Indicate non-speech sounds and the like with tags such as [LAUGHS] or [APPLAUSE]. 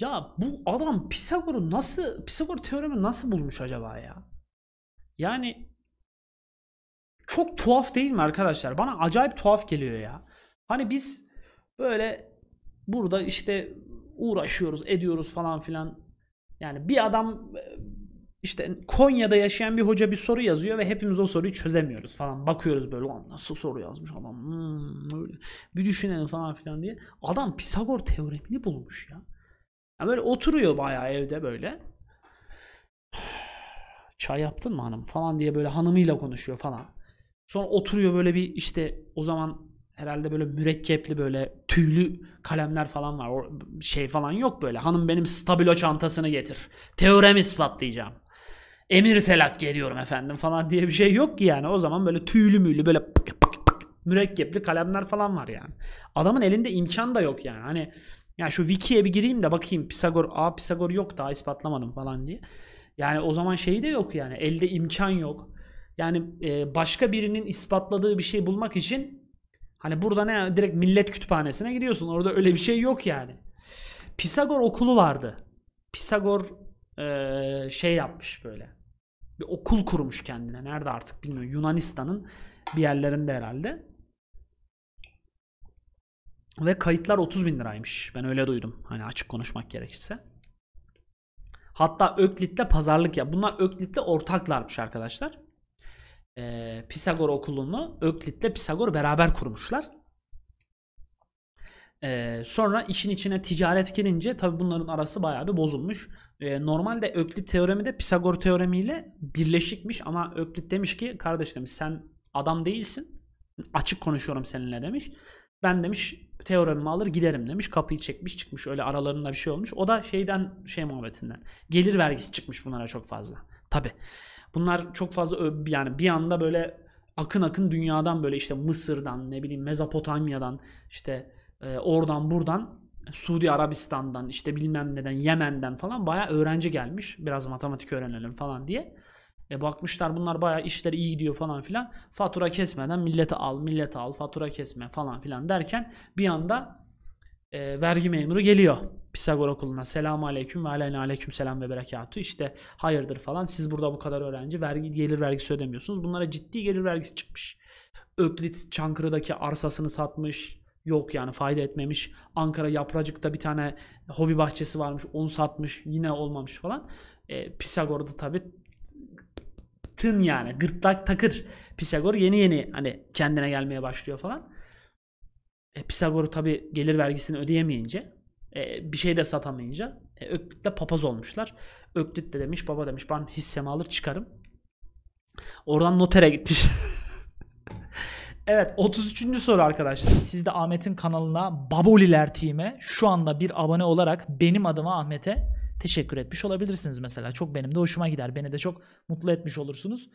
Ya bu adam Pisagor'u nasıl Pisagor teoremi nasıl bulmuş acaba ya? Yani çok tuhaf değil mi arkadaşlar? Bana acayip tuhaf geliyor ya. Hani biz böyle burada işte uğraşıyoruz, ediyoruz falan filan. Yani bir adam e, işte Konya'da yaşayan bir hoca bir soru yazıyor ve hepimiz o soruyu çözemiyoruz falan. Bakıyoruz böyle Lan nasıl soru yazmış adam hmm, öyle. bir düşünelim falan filan diye. Adam Pisagor teoremini bulmuş ya. Yani böyle oturuyor bayağı evde böyle. [SIGHS] Çay yaptın mı hanım falan diye böyle hanımıyla konuşuyor falan. Sonra oturuyor böyle bir işte o zaman herhalde böyle mürekkepli böyle tüylü kalemler falan var. O şey falan yok böyle. Hanım benim stabilo çantasını getir. Teorem ispatlayacağım. Emir Selak geliyorum efendim falan diye bir şey yok ki yani. O zaman böyle tüylü müylü böyle mürekkepli kalemler falan var yani. Adamın elinde imkan da yok yani. Hani yani şu wiki'ye bir gireyim de bakayım Pisagor, a Pisagor yok daha ispatlamadım falan diye. Yani o zaman şeyi de yok yani elde imkan yok. Yani e, başka birinin ispatladığı bir şey bulmak için hani burada ne direkt millet kütüphanesine gidiyorsun. Orada öyle bir şey yok yani. Pisagor okulu vardı. Pisagor e, şey yapmış böyle. Bir okul kurmuş kendine. Nerede artık bilmiyorum. Yunanistan'ın bir yerlerinde herhalde. Ve kayıtlar 30 bin liraymış. Ben öyle duydum. Hani açık konuşmak gerekirse. Hatta Öklit'te pazarlık ya. Bunlar Öklit'te ortaklarmış arkadaşlar. Ee, Pisagor okulunu Öklit'le Pisagor beraber kurmuşlar. Ee, sonra işin içine ticaret gelince tabi bunların arası bayağı bir bozulmuş. Ee, normalde Öklit teoremi de Pisagor teoremiyle birleşikmiş ama Öklit demiş ki kardeş demiş sen adam değilsin. Açık konuşuyorum seninle demiş. Ben demiş teoremimi alır giderim demiş. Kapıyı çekmiş çıkmış öyle aralarında bir şey olmuş. O da şeyden şey muhabbetinden. Gelir vergisi çıkmış bunlara çok fazla. Tabi. Bunlar çok fazla yani bir anda böyle akın akın dünyadan böyle işte Mısır'dan ne bileyim Mezopotamya'dan işte e, oradan buradan Suudi Arabistan'dan işte bilmem neden Yemen'den falan baya öğrenci gelmiş. Biraz matematik öğrenelim falan diye. E bakmışlar bunlar bayağı işleri iyi gidiyor falan filan. Fatura kesmeden millete al, millete al, fatura kesme falan filan derken bir anda e, vergi memuru geliyor Pisagor okuluna. Selamun aleyküm ve aleyhine aleyküm selam ve berekatü. İşte hayırdır falan. Siz burada bu kadar öğrenci vergi gelir vergisi ödemiyorsunuz. Bunlara ciddi gelir vergisi çıkmış. Öklit Çankırı'daki arsasını satmış. Yok yani fayda etmemiş. Ankara Yapracık'ta bir tane hobi bahçesi varmış. Onu satmış. Yine olmamış falan. E, Pisagor'da tabi gırttın yani. Gırtlak takır. Pisagor yeni yeni hani kendine gelmeye başlıyor falan. E, Pisagor'u tabi gelir vergisini ödeyemeyince e, bir şey de satamayınca e, Öklit'le papaz olmuşlar. Öklit de demiş baba demiş ben hissemi alır çıkarım. Oradan notere gitmiş. [LAUGHS] evet 33. soru arkadaşlar. Siz de Ahmet'in kanalına Baboliler Team'e şu anda bir abone olarak benim adıma Ahmet'e teşekkür etmiş olabilirsiniz mesela. Çok benim de hoşuma gider. Beni de çok mutlu etmiş olursunuz.